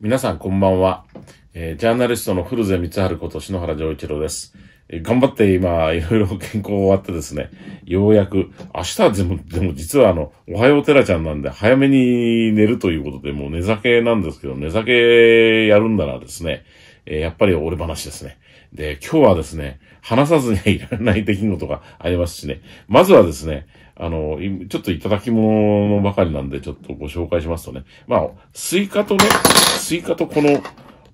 皆さんこんばんは。えー、ジャーナリストの古瀬光春こと篠原丈一郎です。えー、頑張って今、いろいろ健康終わってですね、ようやく、明日はでも、でも実はあの、おはようテラちゃんなんで、早めに寝るということで、もう寝酒なんですけど、寝酒やるんならですね、えー、やっぱり俺話ですね。で、今日はですね、話さずにはいられない出来事がありますしね、まずはですね、あの、ちょっといただき物ばかりなんで、ちょっとご紹介しますとね。まあ、スイカとね、スイカとこの、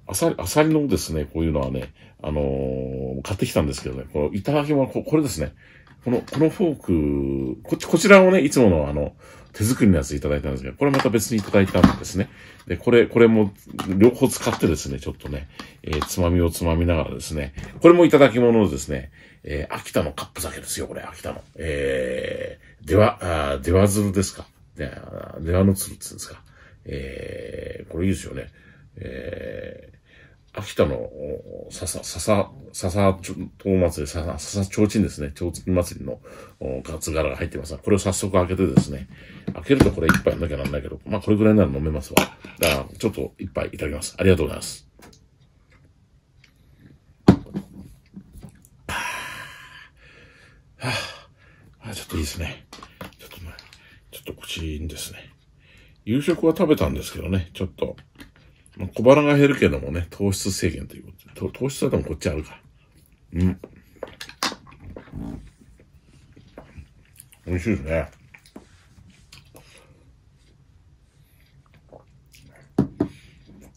アサリ、アサリのですね、こういうのはね、あのー、買ってきたんですけどね、このいただき物、これですね。この、このフォーク、こっち、こちらをね、いつものあの、手作りのやついただいたんですけど、これまた別にいただいたんですね。で、これ、これも、両方使ってですね、ちょっとね、えー、つまみをつまみながらですね、これもいただき物ですね、えー、秋田のカップ酒ですよ、これ、秋田の。えー、では、ではずるですか。ね、ではのつるって言うんですか。えー、これいいですよね。えー、秋田の、笹、笹、笹、ま祭り、笹、笹ちんですね。ちょう提ま祭りのガツ柄が入ってますが、これを早速開けてですね。開けるとこれ一杯飲なきゃなんないけど、まあこれぐらいなら飲めますわ。だから、ちょっと一杯いただきます。ありがとうございます。はあ、ちょっといいですね。ょっと口ですね。夕食は食べたんですけどね、ちょっと。まあ、小腹が減るけどもね、糖質制限ということで。糖質はでもこっちあるか。うん。美味しいですね。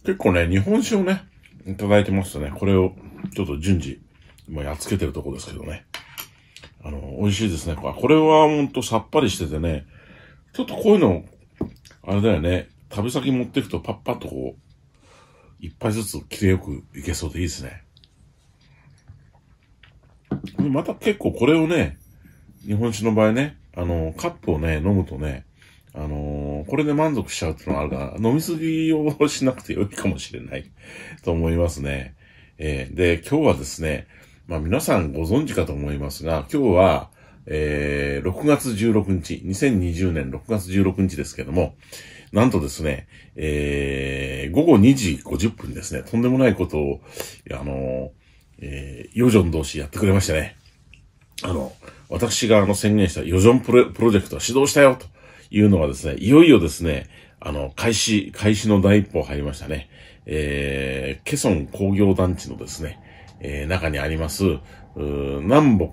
結構ね、日本酒をね、いただいてますとね。これを、ちょっと順次、今やっつけてるとこですけどね。あの、美味しいですね。これはほんとさっぱりしててね、ちょっとこういうの、あれだよね。旅先持っていくとパッパッとこう、一杯ずつ切れよくいけそうでいいですね。また結構これをね、日本酒の場合ね、あの、カップをね、飲むとね、あのー、これで満足しちゃうっていうのがあるから、飲みすぎをしなくてよいかもしれない と思いますね。えー、で、今日はですね、まあ皆さんご存知かと思いますが、今日は、えー、6月16日、2020年6月16日ですけども、なんとですね、えー、午後2時50分ですね、とんでもないことを、あの、えー、ヨジョン同士やってくれましたね。あの、私があの宣言したヨジョンプロプロジェクトは始動したよというのはですね、いよいよですね、あの、開始、開始の第一歩入りましたね。えー、ケソン工業団地のですね、えー、中にあります、南北、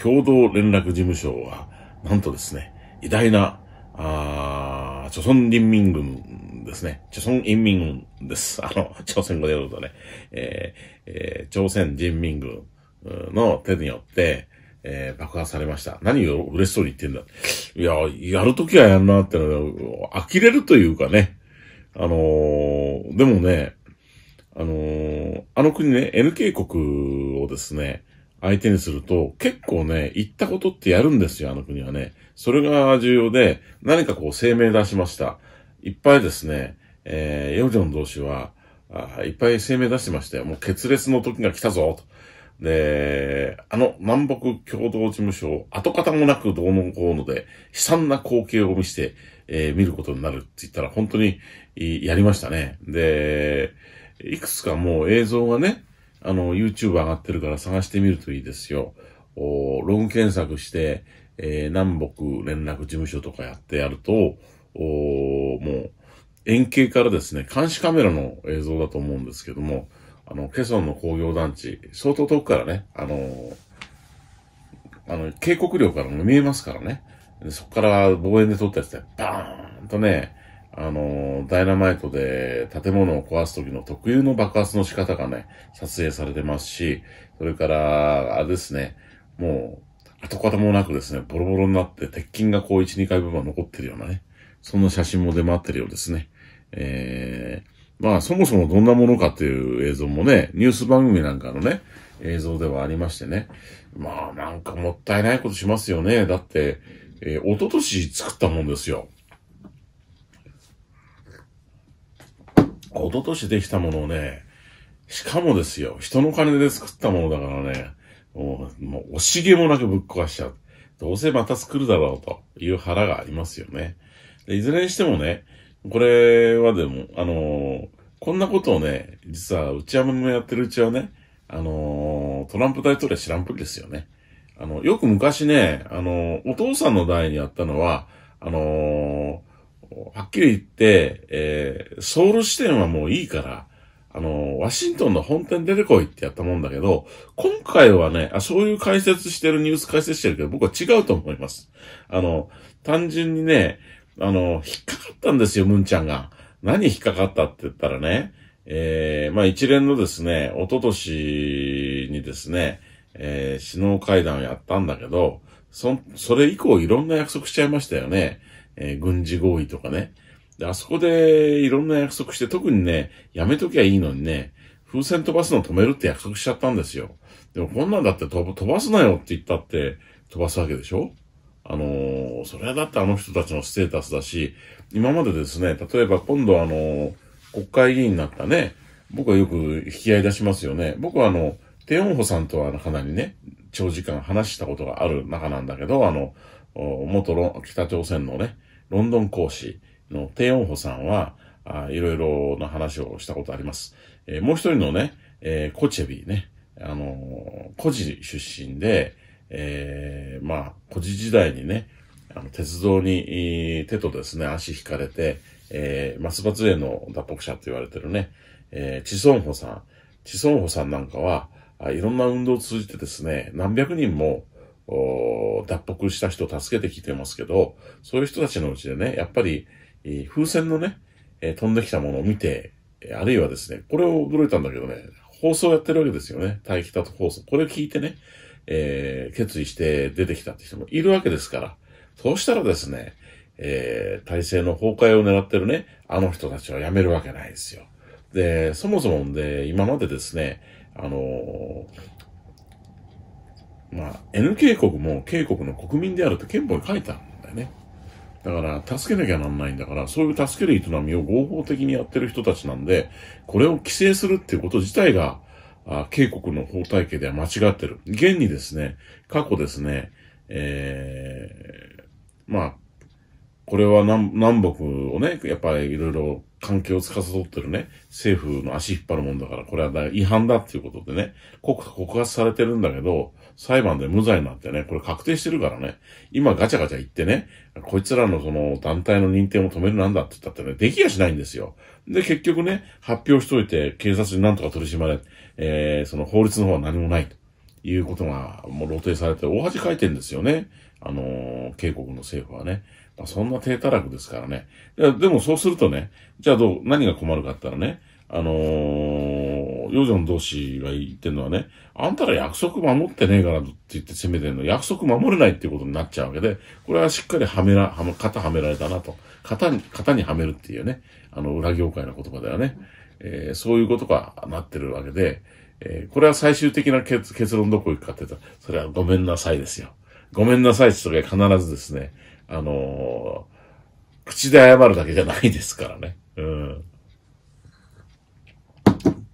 共同連絡事務所は、なんとですね、偉大な、あ朝鮮人民軍ですね。朝鮮人民軍です。あの、朝鮮語でやるとね、えーえー、朝鮮人民軍の手によって、えー、爆破されました。何を嬉しそうに言ってんだ。いや、やるときはやんなってのは、呆れるというかね。あのー、でもね、あのー、あの国ね、N k 国をですね、相手にすると、結構ね、行ったことってやるんですよ、あの国はね。それが重要で、何かこう声明出しました。いっぱいですね、えー、ヨジョン同士は、いっぱい声明出してましたよ。もう決裂の時が来たぞ、と。で、あの南北共同事務所、跡形もなくどうのこうので、悲惨な光景を見して、えー、見ることになるって言ったら、本当にやりましたね。で、いくつかもう映像がね、あの、YouTube 上がってるから探してみるといいですよ。おログ検索して、えー、南北連絡事務所とかやってやると、おもう、円形からですね、監視カメラの映像だと思うんですけども、あの、ケソンの工業団地、相当遠くからね、あのー、あの、警告料からも見えますからね。そこから望遠で撮ったやつで、バーンとね、あの、ダイナマイトで建物を壊す時の特有の爆発の仕方がね、撮影されてますし、それから、あれですね、もう、跡形もなくですね、ボロボロになって鉄筋がこう1、2回分は残ってるようなね、そんな写真も出回ってるようですね。えー、まあそもそもどんなものかっていう映像もね、ニュース番組なんかのね、映像ではありましてね。まあなんかもったいないことしますよね。だって、えー、おととし作ったもんですよ。一昨年できたものをね、しかもですよ、人の金で作ったものだからね、もう、もう惜しげもなくぶっ壊しちゃう。どうせまた作るだろうという腹がありますよね。でいずれにしてもね、これはでも、あのー、こんなことをね、実は内山もやってるうちはね、あのー、トランプ大統領は知らんぷりですよね。あの、よく昔ね、あのー、お父さんの代にやったのは、あのーはっきり言って、えー、ソウル支店はもういいから、あの、ワシントンの本店出てこいってやったもんだけど、今回はね、あそういう解説してるニュース解説してるけど、僕は違うと思います。あの、単純にね、あの、引っかかったんですよ、ムンちゃんが。何引っかかったって言ったらね、えー、まあ一連のですね、おととしにですね、えー、首脳会談をやったんだけど、そ、それ以降いろんな約束しちゃいましたよね。えー、軍事合意とかね。で、あそこでいろんな約束して、特にね、やめときゃいいのにね、風船飛ばすの止めるって約束しちゃったんですよ。でもこんなんだって飛ばすなよって言ったって飛ばすわけでしょあのー、それはだってあの人たちのステータスだし、今までですね、例えば今度あのー、国会議員になったね、僕はよく引き合い出しますよね。僕はあの、テヨンホさんとはかなりね、長時間話したことがある中なんだけど、あの、元北朝鮮のね、ロンドン講師のテヨンホさんは、いろいろな話をしたことあります。えー、もう一人のね、えー、コチェビーね、あのー、コジ出身で、えー、まあ、コジ時代にね、あの鉄道に手とですね、足引かれて、えー、松松杖の脱北者って言われてるね、えー、チソンホさん、チソンホさんなんかは、いろんな運動を通じてですね、何百人も脱北した人を助けてきてますけど、そういう人たちのうちでね、やっぱり、風船のね、飛んできたものを見て、あるいはですね、これを驚いたんだけどね、放送やってるわけですよね。大北と放送。これ聞いてね、えー、決意して出てきたって人もいるわけですから、そうしたらですね、えー、体制の崩壊を狙ってるね、あの人たちはやめるわけないですよ。で、そもそもで、今までですね、あのーまあ、N k 国も K 国の国民であるって憲法に書いてあるんだよね。だから、助けなきゃなんないんだから、そういう助ける営みを合法的にやってる人たちなんで、これを規制するっていうこと自体が、あ警国の法体系では間違ってる。現にですね、過去ですね、えー、まあ、これは南南北をね、やっぱりいろいろ関係を司ってるね、政府の足引っ張るもんだから、これは違反だっていうことでね、告発されてるんだけど、裁判で無罪になってね、これ確定してるからね、今ガチャガチャ言ってね、こいつらのその団体の認定を止めるなんだって言ったってね、できやしないんですよ。で、結局ね、発表しといて、警察になんとか取り締まれ、えー、その法律の方は何もないということが、もう露呈されて大恥かいてんですよね。あのー、警告の政府はね。まあ、そんな低たらくですからね。でもそうするとね、じゃあどう、何が困るかって言ったらね、あのーヨジョン同士が言ってるのはね、あんたら約束守ってねえからって言って責めてるの、約束守れないっていうことになっちゃうわけで、これはしっかりはめら、はめ、肩はめられたなと。型に、型にはめるっていうね、あの、裏業界の言葉ではね、えー、そういうことがなってるわけで、えー、これは最終的な結結論どこ行くかって言ったら、それはごめんなさいですよ。ごめんなさいってたら必ずですね、あのー、口で謝るだけじゃないですからね。うん。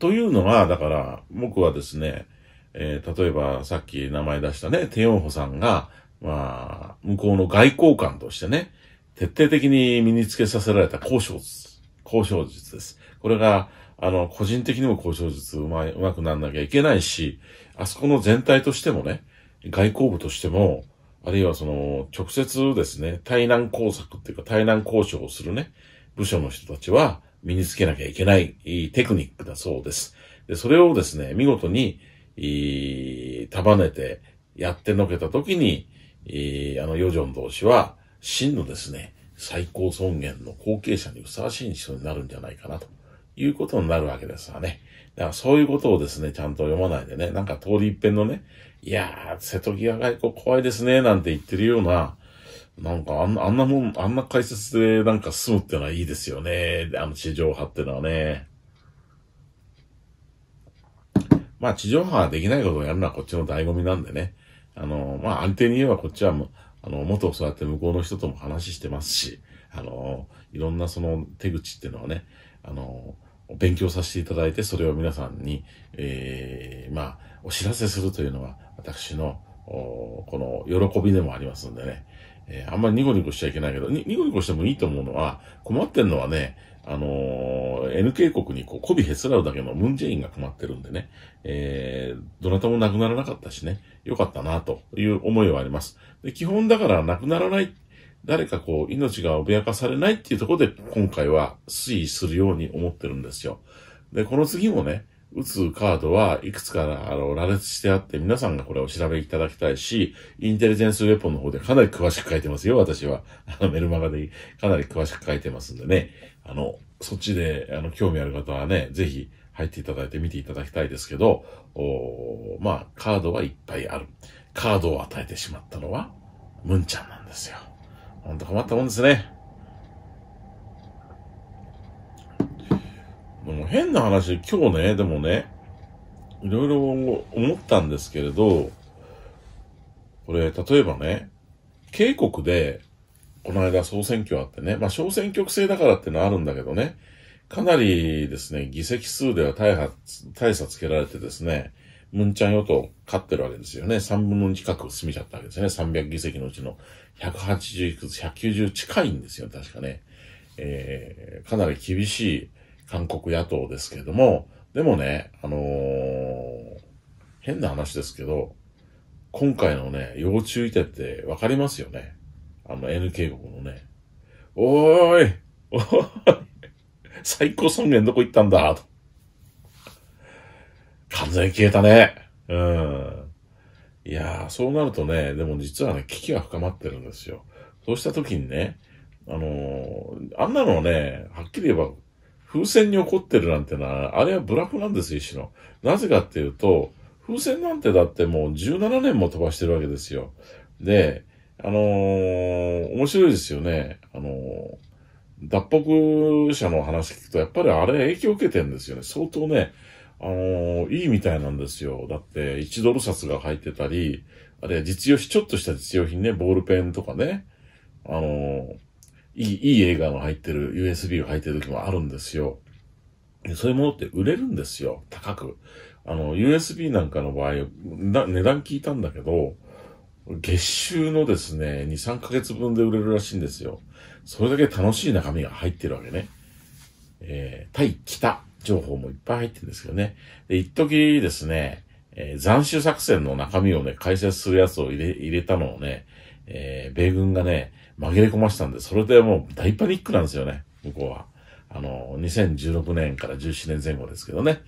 というのは、だから、僕はですね、えー、例えば、さっき名前出したね、テヨンホさんが、まあ、向こうの外交官としてね、徹底的に身につけさせられた交渉術、交渉術です。これが、あの、個人的にも交渉術うまい、うまくなんなきゃいけないし、あそこの全体としてもね、外交部としても、あるいはその、直接ですね、対難工作っていうか対難交渉をするね、部署の人たちは、身につけなきゃいけないテクニックだそうです。でそれをですね、見事に、束ねてやってのけたときに、あの、ヨジョン同士は、真のですね、最高尊厳の後継者にふさわしい人になるんじゃないかな、ということになるわけですわね。だからそういうことをですね、ちゃんと読まないでね、なんか通り一遍のね、いやー、瀬戸際外交怖いですね、なんて言ってるような、なんかあん、あんなもん、あんな解説でなんか済むってのはいいですよね。あの地上波ってのはね。まあ地上波はできないことをやるのはこっちの醍醐味なんでね。あの、まあ安定に言えばこっちはもう、あの、元そうやって向こうの人とも話してますし、あの、いろんなその手口っていうのはね、あの、勉強させていただいて、それを皆さんに、ええー、まあ、お知らせするというのは、私の、この喜びでもありますんでね。えー、あんまりニコニコしちゃいけないけど、ニコニコしてもいいと思うのは、困ってんのはね、あのー、NK 国にこう、媚びへつらうだけのムンジェインが困ってるんでね、えー、どなたも亡くならなかったしね、良かったな、という思いはあります。で、基本だから亡くならない、誰かこう、命が脅かされないっていうところで、今回は推移するように思ってるんですよ。で、この次もね、打つカードはいくつか、あの、羅列してあって、皆さんがこれをお調べいただきたいし、インテリジェンスウェポンの方でかなり詳しく書いてますよ、私は。あの、メルマガでかなり詳しく書いてますんでね。あの、そっちで、あの、興味ある方はね、ぜひ入っていただいて見ていただきたいですけど、おまあ、カードはいっぱいある。カードを与えてしまったのは、ムンちゃんなんですよ。ほんと困ったもんですね。もう変な話、今日ね、でもね、いろいろ思ったんですけれど、これ、例えばね、渓谷で、この間総選挙あってね、まあ小選挙区制だからってのはあるんだけどね、かなりですね、議席数では大発、大差つけられてですね、ムンちゃん与党勝ってるわけですよね。3分の2近く済みちゃったわけですね。300議席のうちの180いくつ、190近いんですよ、確かね。えー、かなり厳しい韓国野党ですけれども、でもね、あのー、変な話ですけど、今回のね、要注意点ってわかりますよね。あの NK 国のね、おーいおーい最高尊厳どこ行ったんだと。完全に消えたね。うん。いやー、そうなるとね、でも実はね、危機が深まってるんですよ。そうした時にね、あのー、あんなのね、はっきり言えば風船に怒ってるなんてのは、あれはブラフなんです、一種の。なぜかっていうと、風船なんてだってもう17年も飛ばしてるわけですよ。で、あのー、面白いですよね。あのー、脱北者の話聞くと、やっぱりあれ影響受けてんですよね。相当ね、あのー、いいみたいなんですよ。だって、1ドル札が入ってたり、あれ、実用品、ちょっとした実用品ね、ボールペンとかね、あのいい、いい映画の入ってる USB が入ってる時もあるんですよ。でそういうものって売れるんですよ。高く。あの、USB なんかの場合、値段聞いたんだけど、月収のですね、2、3ヶ月分で売れるらしいんですよ。それだけ楽しい中身が入ってるわけね。えー、対北情報もいっぱい入ってるんですけどね。で、一時ですね、えー、斬首作戦の中身をね、解説するやつを入れ、入れたのをね、えー、米軍がね、紛れ込ましたんで、それでもう大パニックなんですよね、向こうは。あの、2016年から17年前後ですけどね。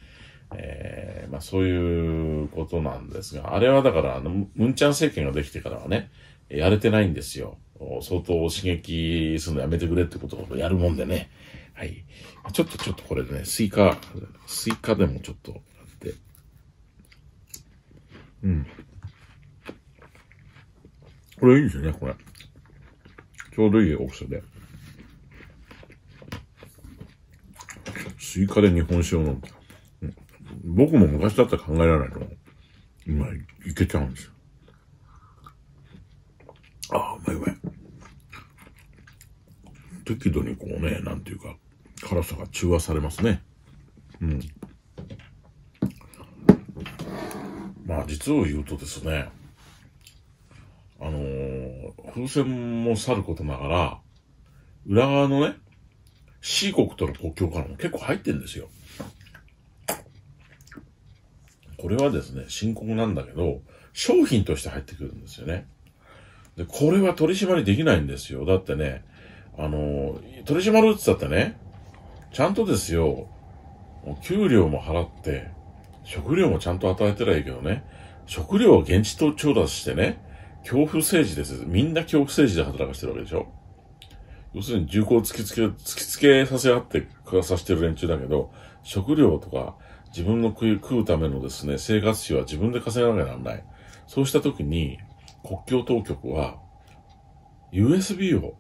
えー、まあそういうことなんですが、あれはだから、あの、ムンチャン政権ができてからはね、やれてないんですよ。相当刺激するのやめてくれってことをやるもんでね。はい。ちょっとちょっとこれでね、スイカ、スイカでもちょっとやって。うん。これいいですよね、これ。ちょうどいい大きさで。スイカで日本酒を飲む。僕も昔だったら考えられないと思う。今、いけちゃうんですよ。ああ、うまいうまい。適度にこうね、なんていうか、辛さが中和されますね。うん。まあ、実を言うとですね、あのー、風船もさることながら、裏側のね、C 国との国境からも結構入ってんですよ。これはですね、深刻なんだけど、商品として入ってくるんですよね。で、これは取り締まりできないんですよ。だってね、あのー、取り締まるって言ったってね、ちゃんとですよ、給料も払って、食料もちゃんと与えてりゃいいけどね、食料を現地と調達してね、恐怖政治ですみんな恐怖政治で働かしてるわけでしょ要するに銃口を突きつけ、突きつけさせ合って食らさしてる連中だけど、食料とか自分の食う食うためのですね、生活費は自分で稼がなきゃならない。そうした時に、国境当局は、USB を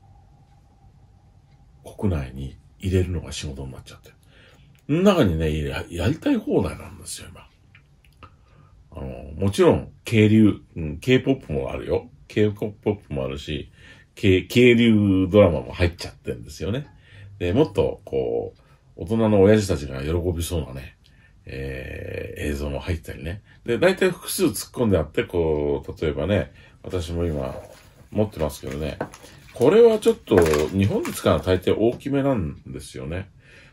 国内に入れるのが仕事になっちゃってる。中にね、やりたい放題なんですよ、今。あの、もちろん、軽流、うん、K-POP もあるよ。K-POP もあるし、渓流ドラマも入っちゃってるんですよね。で、もっと、こう、大人の親父たちが喜びそうなね、えー、映像も入ったりね。で、大体複数突っ込んであって、こう、例えばね、私も今、持ってますけどね、これはちょっと、日本で使うのは大抵大きめなんですよね。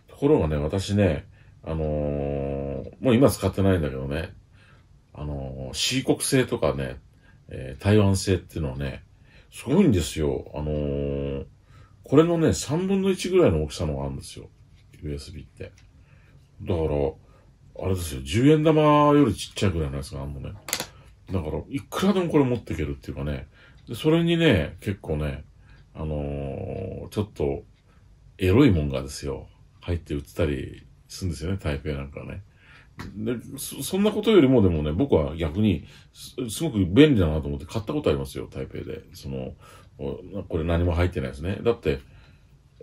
ところがね、私ね、あのー、もう今使ってないんだけどね、あの、C 国製とかね、えー、台湾製っていうのはね、すごいんですよ。あのー、これのね、3分の1ぐらいの大きさのがあるんですよ。USB って。だから、あれですよ、10円玉よりちっちゃいぐらいのやつがあるのね。だから、いくらでもこれ持っていけるっていうかね、でそれにね、結構ね、あのー、ちょっと、エロいもんがですよ、入って売ってたりするんですよね、台北なんかね。でそ、そんなことよりもでもね、僕は逆にす、すごく便利だなと思って買ったことありますよ、台北で。その、これ何も入ってないですね。だって、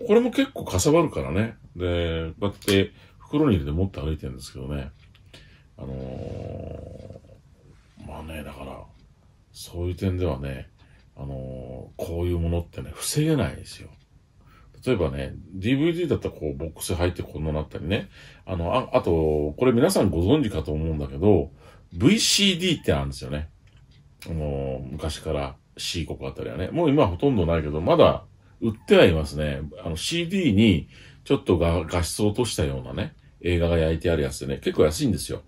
これも結構かさばるからね。で、こうやって袋に入れて持って歩いてるんですけどね。あのー、まあね、だから、そういう点ではね、あのー、こういうものってね、防げないですよ。例えばね、DVD だったらこう、ボックス入ってこんななったりね。あの、あ、あと、これ皆さんご存知かと思うんだけど、VCD ってあるんですよね。あの、昔から C 国あたりはね。もう今ほとんどないけど、まだ売ってはいますね。あの、CD にちょっとが画質を落としたようなね、映画が焼いてあるやつでね、結構安いんですよ。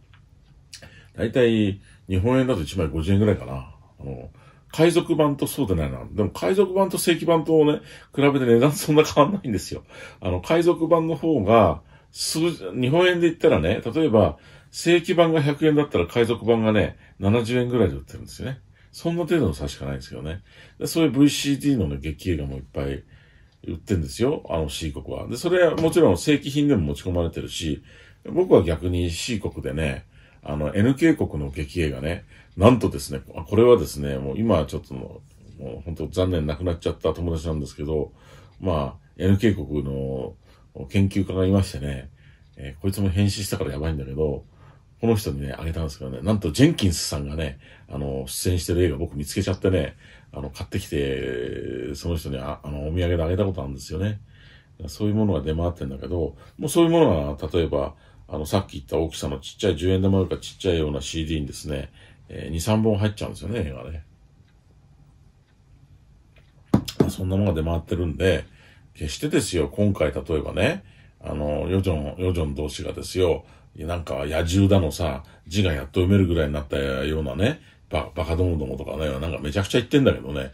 だいたい日本円だと1枚50円ぐらいかな。あの、海賊版とそうでないな。でも海賊版と正規版とね、比べて値段そんな変わんないんですよ。あの、海賊版の方が、数、日本円で言ったらね、例えば、正規版が100円だったら海賊版がね、70円ぐらいで売ってるんですよね。そんな程度の差しかないんですけどね。でそういう VCD のね、劇映画もいっぱい売ってるんですよ。あの C 国は。で、それはもちろん正規品でも持ち込まれてるし、僕は逆に C 国でね、あの、NK 国の劇映画ね、なんとですね、これはですね、もう今ちょっともう本当残念なくなっちゃった友達なんですけど、まあ、NK 国の研究家がいましてね、えー、こいつも変死したからやばいんだけど、この人にね、あげたんですけどね、なんとジェンキンスさんがね、あの、出演してる映画僕見つけちゃってね、あの、買ってきて、その人にああの、お土産であげたことあるんですよね。そういうものが出回ってんだけど、もうそういうものは、例えば、あの、さっき言った大きさのちっちゃい10円玉よりかちっちゃいような CD にですね、えー、2、3本入っちゃうんですよね、映画ね。そんなものが出回ってるんで、決してですよ、今回例えばね、あの、ヨジョン、ヨジョン同士がですよ、なんか野獣だのさ、字がやっと読めるぐらいになったようなね、ババカどもどもとかね、なんかめちゃくちゃ言ってんだけどね、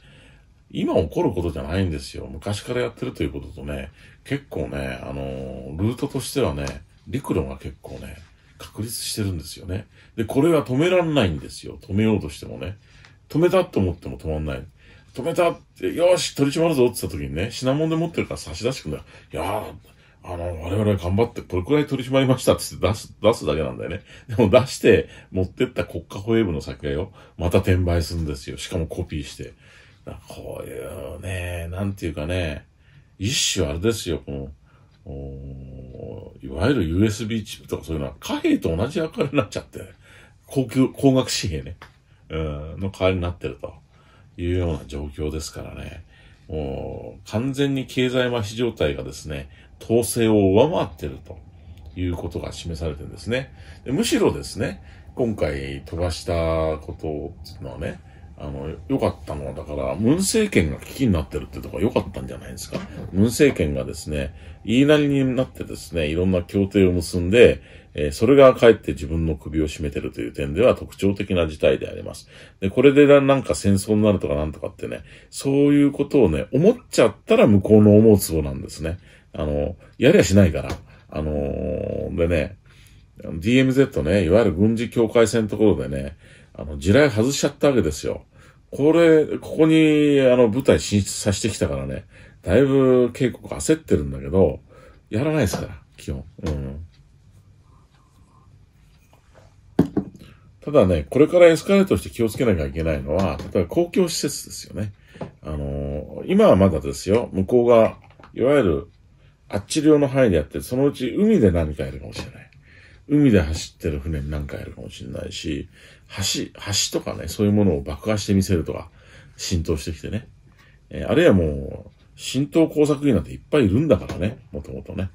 今起こることじゃないんですよ。昔からやってるということとね、結構ね、あの、ルートとしてはね、陸路が結構ね、確立してるんですよね。で、これは止めらんないんですよ。止めようとしてもね。止めたと思っても止まんない。止めたって、よし、取り締まるぞって言った時にね、品物で持ってるから差し出してくんだよ。いやー、あの、我々頑張って、これくらい取り締まりましたって出す、出すだけなんだよね。でも出して持ってった国家保衛部の酒をまた転売するんですよ。しかもコピーして。こういうね、なんていうかね、一種あれですよ、この、いわゆる USB チップとかそういうのは貨幣と同じ役割になっちゃって、高級、高額紙幣ね、うん、の代わりになってるというような状況ですからね。もう、完全に経済麻痺状態がですね、統制を上回ってるということが示されてるんですね。むしろですね、今回飛ばしたことっていうのはね、あの、良かったのは、だから、ムン政権が危機になってるってところ良かったんじゃないですか。ムン政権がですね、言いなりになってですね、いろんな協定を結んで、えー、それがかえって自分の首を絞めてるという点では特徴的な事態であります。で、これでなんか戦争になるとかなんとかってね、そういうことをね、思っちゃったら向こうの思うつぼなんですね。あの、やりゃしないから。あのー、でね、DMZ ね、いわゆる軍事境界線のところでね、あの、地雷外しちゃったわけですよ。これ、ここに、あの、舞台進出させてきたからね、だいぶ警告焦ってるんだけど、やらないですから、基本。うん。ただね、これからエスカレートして気をつけなきゃいけないのは、例えば公共施設ですよね。あのー、今はまだですよ、向こうが、いわゆる、あっち領の範囲でやって、そのうち海で何かやるかもしれない。海で走ってる船に何かやるかもしれないし、橋、橋とかね、そういうものを爆破してみせるとか、浸透してきてね。えー、あるいはもう、浸透工作員なんていっぱいいるんだからね、もともとね。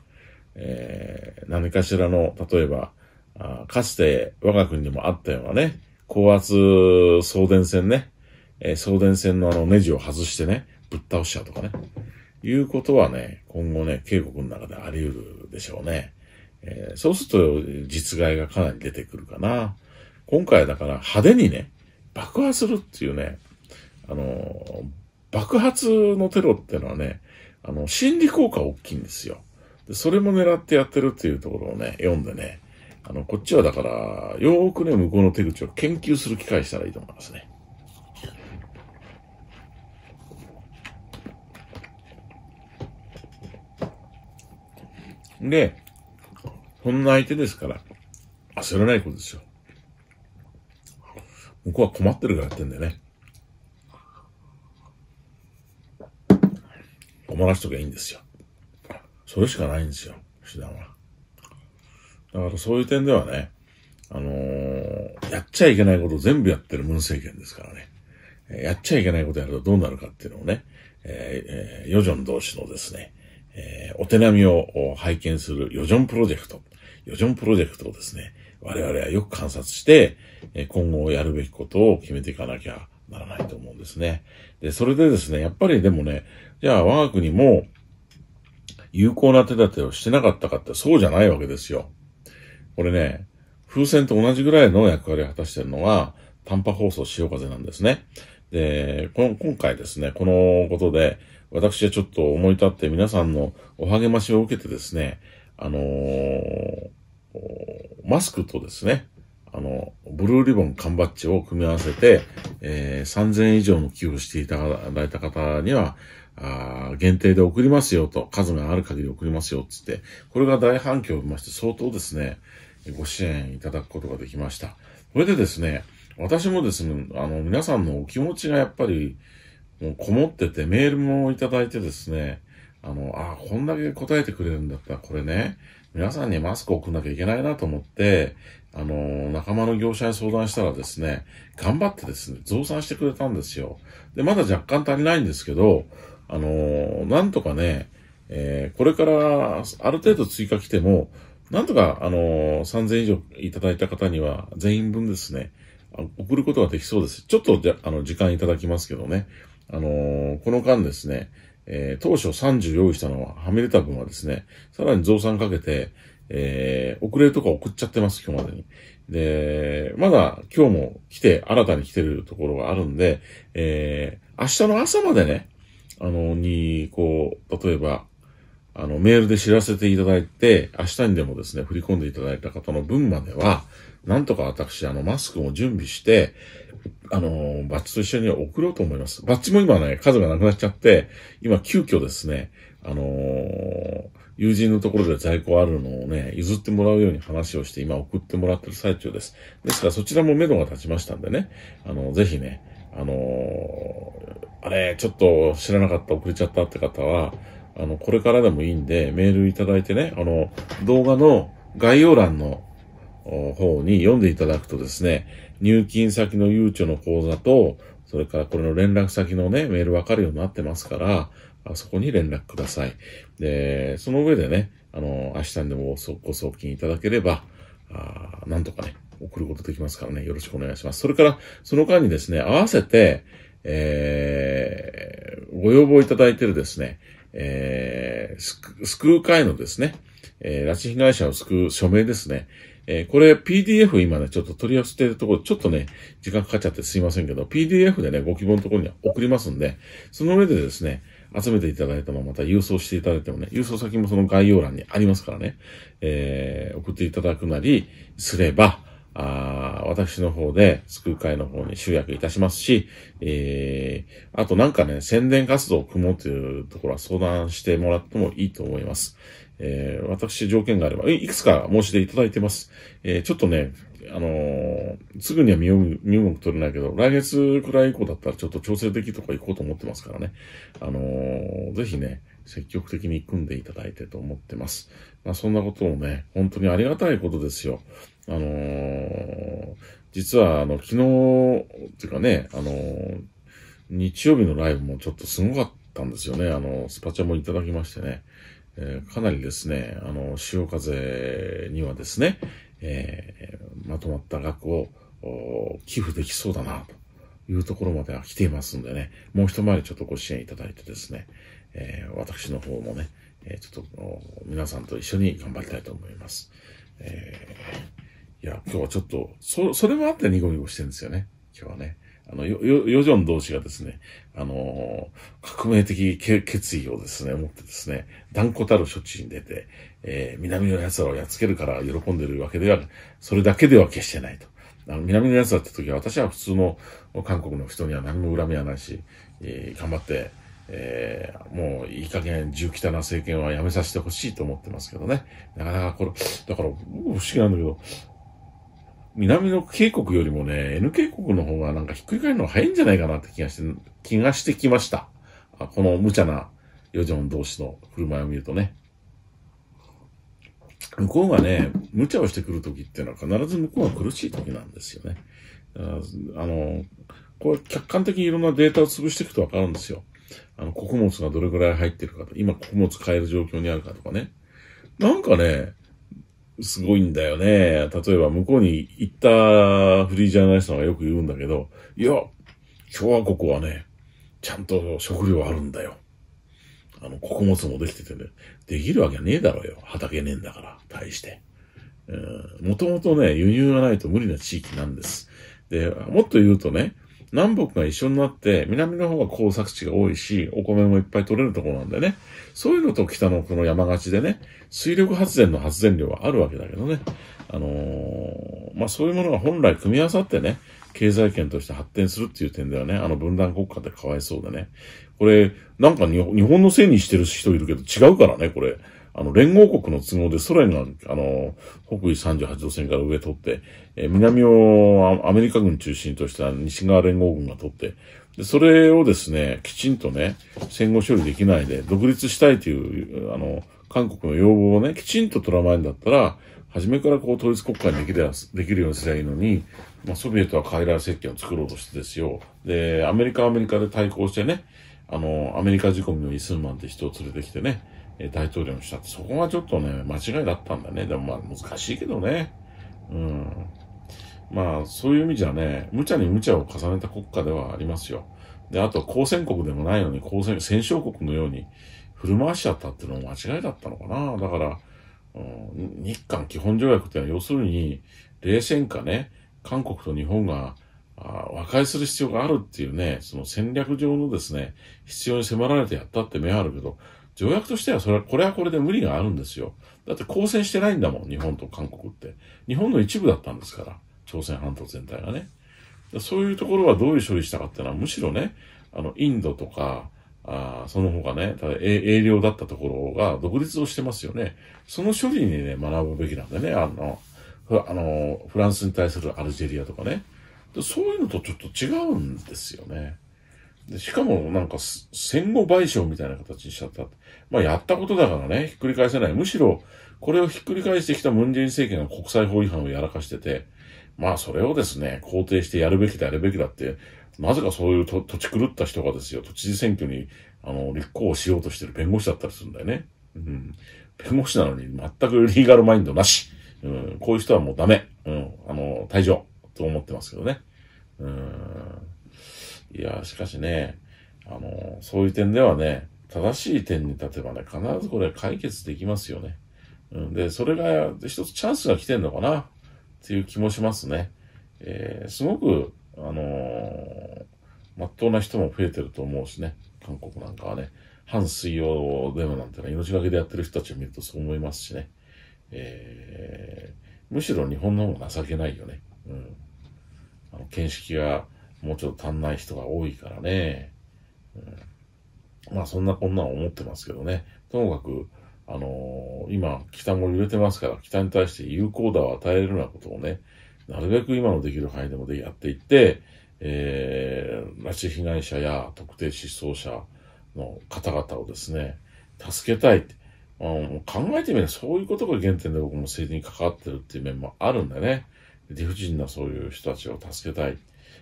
えー、何かしらの、例えば、あかつて我が国でもあったようなね、高圧送電線ね、えー、送電線のあのネジを外してね、ぶっ倒しちゃうとかね。いうことはね、今後ね、警告の中であり得るでしょうね。えー、そうすると実害がかなり出てくるかな。今回だから派手にね、爆破するっていうね、あの、爆発のテロってのはね、あの、心理効果大きいんですよ。でそれも狙ってやってるっていうところをね、読んでね、あの、こっちはだから、よーくね、向こうの手口を研究する機会したらいいと思いますね。で、こんな相手ですから、焦らないことですよ。向こうは困ってるからやってんだよね。困らしときゃいいんですよ。それしかないんですよ、手段は。だからそういう点ではね、あのー、やっちゃいけないことを全部やってる文政権ですからね。やっちゃいけないことやるとどうなるかっていうのをね、えー、えー、ヨジョン同士のですね、えー、お手並みを拝見するヨジョンプロジェクト。ヨジョンプロジェクトをですね、我々はよく観察して、今後やるべきことを決めていかなきゃならないと思うんですね。で、それでですね、やっぱりでもね、じゃあ我が国も有効な手立てをしてなかったかってそうじゃないわけですよ。これね、風船と同じぐらいの役割を果たしているのが、短波放送潮風なんですね。で、この今回ですね、このことで、私はちょっと思い立って皆さんのお励ましを受けてですね、あのー、マスクとですね、あの、ブルーリボン缶バッジを組み合わせて、えー、3000円以上の寄付していただいた方には、あ限定で送りますよと、数がある限り送りますよっつって、これが大反響を見まして、相当ですね、ご支援いただくことができました。それでですね、私もですね、あの、皆さんのお気持ちがやっぱり、もうこもってて、メールもいただいてですね、あの、あ、こんだけ答えてくれるんだったら、これね、皆さんにマスクを送んなきゃいけないなと思って、あの、仲間の業者に相談したらですね、頑張ってですね、増産してくれたんですよ。で、まだ若干足りないんですけど、あの、なんとかね、えー、これからある程度追加来ても、なんとか、あの、3000以上いただいた方には全員分ですね、送ることができそうです。ちょっと、じゃ、あの、時間いただきますけどね。あのこの間ですね、えー、当初30用意したのは、はみ出た分はですね、さらに増産かけて、えー、遅れとか送っちゃってます、今日までに。で、まだ今日も来て、新たに来てるところがあるんで、えー、明日の朝までね、あの、に、こう、例えば、あの、メールで知らせていただいて、明日にでもですね、振り込んでいただいた方の分までは、なんとか私、あの、マスクも準備して、あの、バッチと一緒に送ろうと思います。バッチも今ね、数がなくなっちゃって、今急遽ですね、あのー、友人のところで在庫あるのをね、譲ってもらうように話をして、今送ってもらってる最中です。ですからそちらも目処が立ちましたんでね、あの、ぜひね、あのー、あれ、ちょっと知らなかった、遅れちゃったって方は、あの、これからでもいいんで、メールいただいてね、あの、動画の概要欄の方に読んでいただくとですね、入金先のゆうちょの口座と、それからこれの連絡先のね、メールわかるようになってますから、あそこに連絡ください。で、その上でね、あの、明日にでもご送金いただければ、あなんとかね、送ることできますからね、よろしくお願いします。それから、その間にですね、合わせて、えー、ご要望いただいてるですね、えー、救う会のですね、えー、拉致被害者を救う署名ですね、えー、これ PDF 今ね、ちょっと取り寄せてるところ、ちょっとね、時間かかっちゃってすいませんけど、PDF でね、ご希望のところには送りますんで、その上でですね、集めていただいたのまた郵送していただいてもね、郵送先もその概要欄にありますからね、えー、送っていただくなりすれば、あ私の方で、救う会の方に集約いたしますし、えー、あとなんかね、宣伝活動を組もうというところは相談してもらってもいいと思います。えー、私、条件があれば、いくつか申し出いただいてます。えー、ちょっとね、あのー、すぐには身動き取れないけど、来月くらい以降だったらちょっと調整的とか行こうと思ってますからね。あのー、ぜひね、積極的に組んでいただいてと思ってます。まあ、そんなことをね、本当にありがたいことですよ。あのー、実は、あの、昨日、っていうかね、あの日曜日のライブもちょっとすごかったんですよね。あの、スパチャもいただきましてね。えー、かなりですね、あの、潮風にはですね、えー、まとまった額を寄付できそうだな、というところまでは来ていますんでね、もう一回りちょっとご支援いただいてですね、えー、私の方もね、えちょっと皆さんと一緒に頑張りたいと思います。えいや、今日はちょっと、そ、それもあってニゴニゴしてるんですよね、今日はね。あの、よ、よ、ヨジョン同士がですね、あの、革命的決意をですね、持ってですね、断固たる処置に出て、えー、南の奴らをやっつけるから喜んでるわけでは、それだけでは決してないと。あの、南の奴らって時は、私は普通の韓国の人には何も恨みはないし、えー、頑張って、えー、もういい加減、重汚な政権はやめさせてほしいと思ってますけどね。なかなかこれ、だから、不思議なんだけど、南の渓谷よりもね、N 渓谷の方がなんかひっくり返るのが早いんじゃないかなって気がして、気がしてきました。この無茶なヨジョン同士の振る舞いを見るとね。向こうがね、無茶をしてくるときっていうのは必ず向こうが苦しいときなんですよね。あの、これ客観的にいろんなデータを潰していくとわかるんですよ。あの、穀物がどれぐらい入ってるかと、今穀物買える状況にあるかとかね。なんかね、すごいんだよね。例えば、向こうに行ったフリージャーナリストがよく言うんだけど、いや、共和国はね、ちゃんと食料あるんだよ。あの、穀物もできててね、できるわけねえだろうよ。畑ねえんだから、大して。もともとね、輸入がないと無理な地域なんです。で、もっと言うとね、南北が一緒になって、南の方が耕作地が多いし、お米もいっぱい取れるところなんでね。そういうのと北のこの山がちでね、水力発電の発電量はあるわけだけどね。あのー、まあ、そういうものが本来組み合わさってね、経済圏として発展するっていう点ではね、あの分断国家ってかわいそうでね。これ、なんか日本のせいにしてる人いるけど違うからね、これ。あの、連合国の都合でソ連が、あの、北緯38度線から上取って、え南をアメリカ軍中心とした西側連合軍が取って、で、それをですね、きちんとね、戦後処理できないで、独立したいという、あの、韓国の要望をね、きちんと取らないんだったら、初めからこう統一国家にできれば、できるようにすればいいのに、まあ、ソビエトは傀儡政権を作ろうとしてですよ。で、アメリカはアメリカで対抗してね、あの、アメリカ仕込みのイスンマンって人を連れてきてね、大統領にしたって、そこがちょっとね、間違いだったんだね。でもまあ難しいけどね。うん。まあ、そういう意味じゃね、無茶に無茶を重ねた国家ではありますよ。で、あと、交戦国でもないのに、交戦、戦勝国のように振る舞わしちゃったっていうのも間違いだったのかな。だから、うん、日韓基本条約ってのは、要するに、冷戦下ね、韓国と日本が和解する必要があるっていうね、その戦略上のですね、必要に迫られてやったって目あるけど、条約としてはそれは、これはこれで無理があるんですよ。だって交戦してないんだもん、日本と韓国って。日本の一部だったんですから、朝鮮半島全体がね。そういうところはどういう処理したかっていうのは、むしろね、あの、インドとか、あその他ね、ただ営業だったところが独立をしてますよね。その処理にね、学ぶべきなんでね、あの、あの、フランスに対するアルジェリアとかね。そういうのとちょっと違うんですよね。で、しかもなんか戦後賠償みたいな形にしちゃった。まあやったことだからね、ひっくり返せない。むしろ、これをひっくり返してきたムンジェイン政権が国際法違反をやらかしてて、まあそれをですね、肯定してやるべきだ、やるべきだって、なぜかそういう土地狂った人がですよ、都知事選挙に、あの、立候補しようとしてる弁護士だったりするんだよね。うん。弁護士なのに全くリーガルマインドなし。うん。こういう人はもうダメ。うん。あの、退場。と思ってますけどね。うん。いや、しかしね、あの、そういう点ではね、正しい点に立てばね、必ずこれ解決できますよね。うん、で、それが一つチャンスが来てんのかなっていう気もしますね。えー、すごく、あのー、まっとうな人も増えてると思うしね、韓国なんかはね、反水曜デモなんてね、命がけでやってる人たちを見るとそう思いますしね。えー、むしろ日本の方が情けないよね。うん。あの、見識がもうちょっと足んない人が多いからね。うん、まあそんなこんなの思ってますけどね。ともかく、あのー、今、北も揺れてますから、北に対して有効打を与えるようなことをね、なるべく今のできる範囲でもでやっていって、えー、拉致被害者や特定失踪者の方々をですね、助けたいって。あの考えてみればそういうことが原点で僕も政治に関わってるっていう面もあるんでね。理不尽なそういう人たちを助けたい。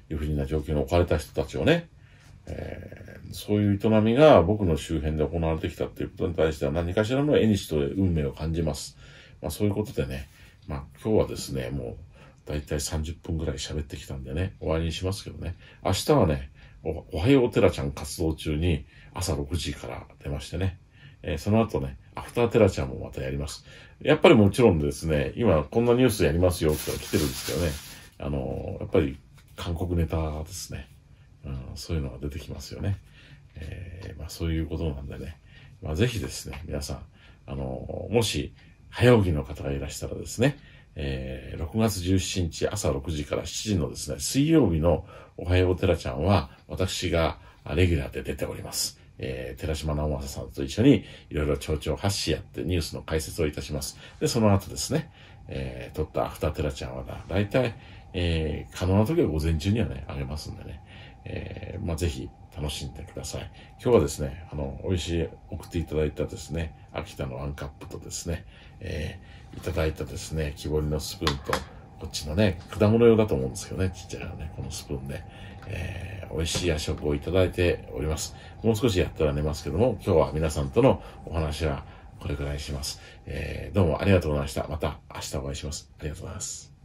いうふうな状況に置かれた人たちをね、えー、そういう営みが僕の周辺で行われてきたっていうことに対しては何かしらの縁と運命を感じます。まあそういうことでね、まあ今日はですね、もうだいたい30分ぐらい喋ってきたんでね、終わりにしますけどね、明日はね、おおはようテ寺ちゃん活動中に朝6時から出ましてね、えー、その後ね、アフターテラちゃんもまたやります。やっぱりもちろんですね、今こんなニュースやりますよって来てるんですけどね、あのー、やっぱり韓国ネタですね。うん、そういうのが出てきますよね。えー、まあそういうことなんでね。まあぜひですね、皆さん、あの、もし、早起きの方がいらしたらですね、えー、6月17日朝6時から7時のですね、水曜日のおはようテラちゃんは、私がレギュラーで出ております。えー、寺島直政さんと一緒に、いろいろ町長発信やってニュースの解説をいたします。で、その後ですね、えー、撮ったアフターテラちゃんはだいたいえー、可能な時は午前中にはね、あげますんでね、えー、まあ、ぜひ楽しんでください。今日はですね、あの、美味しい、送っていただいたですね、秋田のワンカップとですね、えー、いただいたですね、木彫りのスプーンと、こっちのね、果物用だと思うんですけどね、ちっちゃいのね、このスプーンね、えー、美味しい夜食をいただいております。もう少しやったら寝ますけども、今日は皆さんとのお話はこれくらいします。えー、どうもありがとうございました。また明日お会いします。ありがとうございます。